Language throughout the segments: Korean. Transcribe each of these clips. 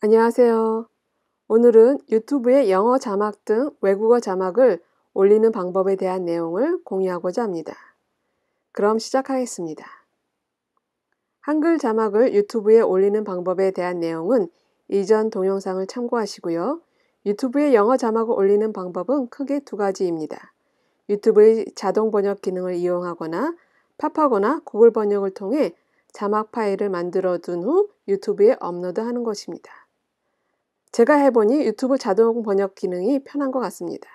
안녕하세요. 오늘은 유튜브에 영어 자막 등 외국어 자막을 올리는 방법에 대한 내용을 공유하고자 합니다. 그럼 시작하겠습니다. 한글 자막을 유튜브에 올리는 방법에 대한 내용은 이전 동영상을 참고하시고요. 유튜브에 영어 자막을 올리는 방법은 크게 두 가지입니다. 유튜브의 자동 번역 기능을 이용하거나 팝하거나 구글 번역을 통해 자막 파일을 만들어 둔 후 유튜브에 업로드하는 것입니다. 제가 해보니 유튜브 자동 번역 기능이 편한 것 같습니다.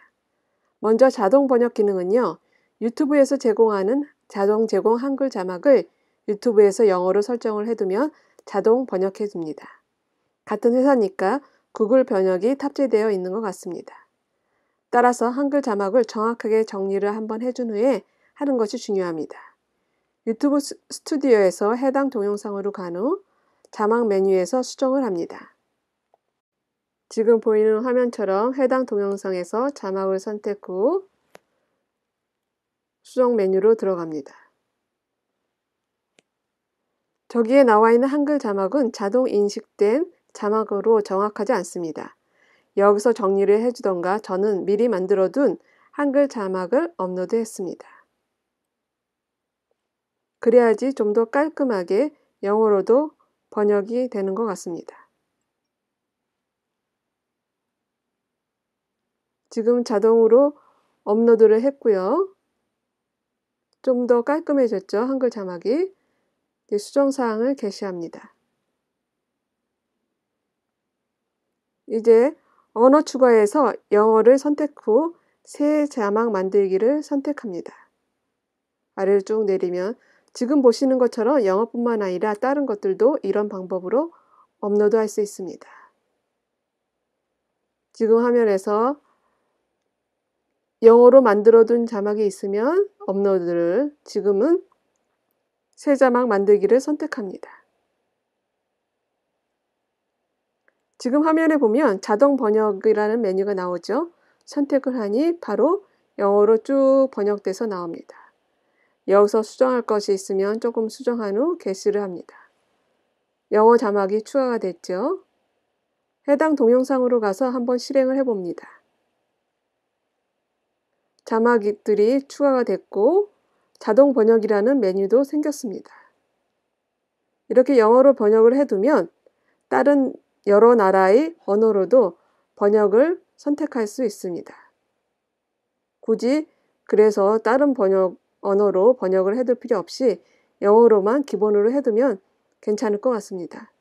먼저 자동 번역 기능은요, 유튜브에서 제공하는 자동 제공 한글 자막을 유튜브에서 영어로 설정을 해두면 자동 번역해 줍니다. 같은 회사니까 구글 번역이 탑재되어 있는 것 같습니다. 따라서 한글 자막을 정확하게 정리를 한번 해준 후에 하는 것이 중요합니다. 유튜브 스튜디오에서 해당 동영상으로 간 후 자막 메뉴에서 수정을 합니다. 지금 보이는 화면처럼 해당 동영상에서 자막을 선택 후 수정 메뉴로 들어갑니다. 저기에 나와 있는 한글 자막은 자동 인식된 자막으로 정확하지 않습니다. 여기서 정리를 해주던가 저는 미리 만들어둔 한글 자막을 업로드했습니다. 그래야지 좀 더 깔끔하게 영어로도 번역이 되는 것 같습니다. 지금 자동으로 업로드를 했고요. 좀 더 깔끔해졌죠. 한글 자막이. 수정사항을 게시합니다. 이제 언어 추가에서 영어를 선택 후 새 자막 만들기를 선택합니다. 아래를 쭉 내리면 지금 보시는 것처럼 영어뿐만 아니라 다른 것들도 이런 방법으로 업로드할 수 있습니다. 지금 화면에서 영어로 만들어둔 자막이 있으면 업로드를 지금은 새 자막 만들기를 선택합니다. 지금 화면에 보면 자동 번역이라는 메뉴가 나오죠. 선택을 하니 바로 영어로 쭉 번역돼서 나옵니다. 여기서 수정할 것이 있으면 조금 수정한 후 게시를 합니다. 영어 자막이 추가가 됐죠. 해당 동영상으로 가서 한번 실행을 해봅니다. 자막들이 추가가 됐고 자동 번역이라는 메뉴도 생겼습니다. 이렇게 영어로 번역을 해두면 다른 여러 나라의 언어로도 번역을 선택할 수 있습니다. 굳이 그래서 다른 번역 언어로 번역을 해둘 필요 없이 영어로만 기본으로 해두면 괜찮을 것 같습니다.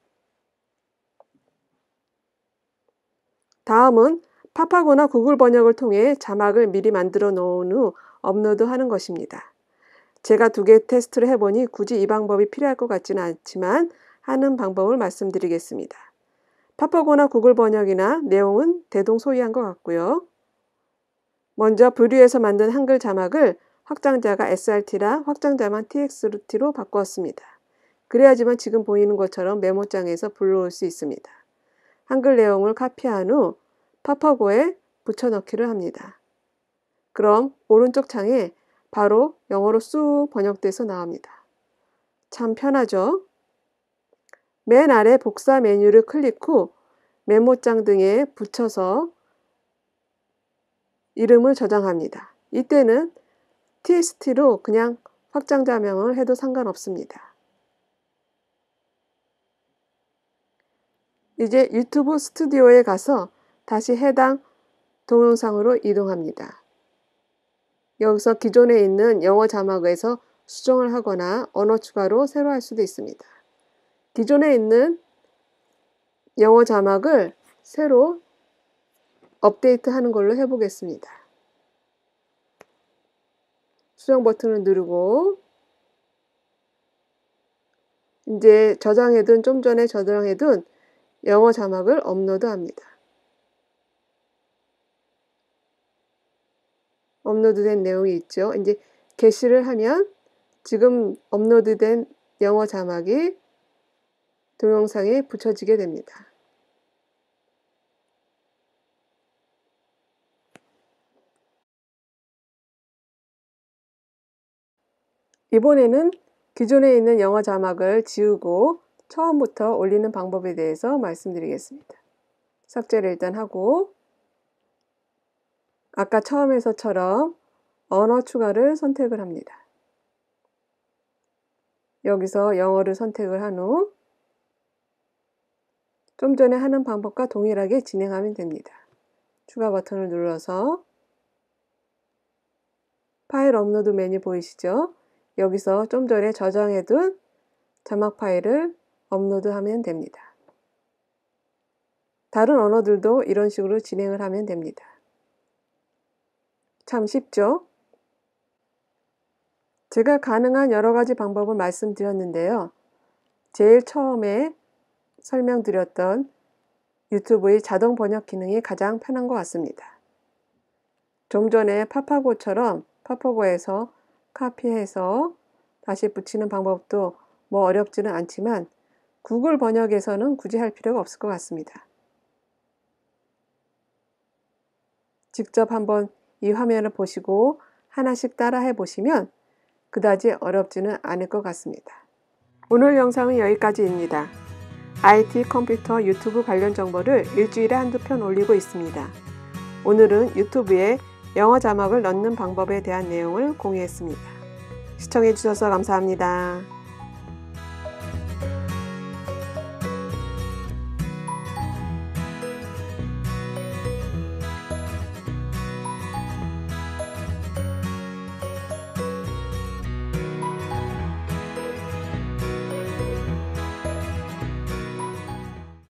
다음은 파파고나 구글 번역을 통해 자막을 미리 만들어 놓은 후 업로드하는 것입니다. 제가 두 개 테스트를 해보니 굳이 이 방법이 필요할 것 같지는 않지만 하는 방법을 말씀드리겠습니다. 파파고나 구글 번역이나 내용은 대동소이한 것 같고요. 먼저 부류에서 만든 한글 자막을 확장자가 SRT라 확장자만 TXT로 바꾸었습니다. 그래야지만 지금 보이는 것처럼 메모장에서 불러올 수 있습니다. 한글 내용을 카피한 후 파파고에 붙여넣기를 합니다. 그럼 오른쪽 창에 바로 영어로 쑥 번역돼서 나옵니다. 참 편하죠? 맨 아래 복사 메뉴를 클릭 후 메모장 등에 붙여서 이름을 저장합니다. 이때는 tst로 그냥 확장자명을 해도 상관없습니다. 이제 유튜브 스튜디오에 가서 다시 해당 동영상으로 이동합니다. 여기서 기존에 있는 영어 자막에서 수정을 하거나 언어 추가로 새로 할 수도 있습니다. 기존에 있는 영어 자막을 새로 업데이트하는 걸로 해보겠습니다. 수정 버튼을 누르고 이제 저장해둔 좀 전에 저장해둔 영어 자막을 업로드합니다. 업로드된 내용이 있죠. 이제 게시를 하면 지금 업로드된 영어 자막이 동영상에 붙여지게 됩니다. 이번에는 기존에 있는 영어 자막을 지우고 처음부터 올리는 방법에 대해서 말씀드리겠습니다. 삭제를 일단 하고 아까 처음에서처럼 언어 추가를 선택을 합니다. 여기서 영어를 선택을 한 후 좀 전에 하는 방법과 동일하게 진행하면 됩니다. 추가 버튼을 눌러서 파일 업로드 메뉴 보이시죠? 여기서 좀 전에 저장해둔 자막 파일을 업로드하면 됩니다. 다른 언어들도 이런 식으로 진행을 하면 됩니다. 참 쉽죠? 제가 가능한 여러 가지 방법을 말씀드렸는데요. 제일 처음에 설명드렸던 유튜브의 자동 번역 기능이 가장 편한 것 같습니다. 좀 전에 파파고처럼 파파고에서 카피해서 다시 붙이는 방법도 뭐 어렵지는 않지만 구글 번역에서는 굳이 할 필요가 없을 것 같습니다. 직접 한번 이 화면을 보시고 하나씩 따라해 보시면 그다지 어렵지는 않을 것 같습니다. 오늘 영상은 여기까지입니다. IT 컴퓨터 유튜브 관련 정보를 일주일에 한두 편 올리고 있습니다. 오늘은 유튜브에 영어 자막을 넣는 방법에 대한 내용을 공유했습니다. 시청해주셔서 감사합니다.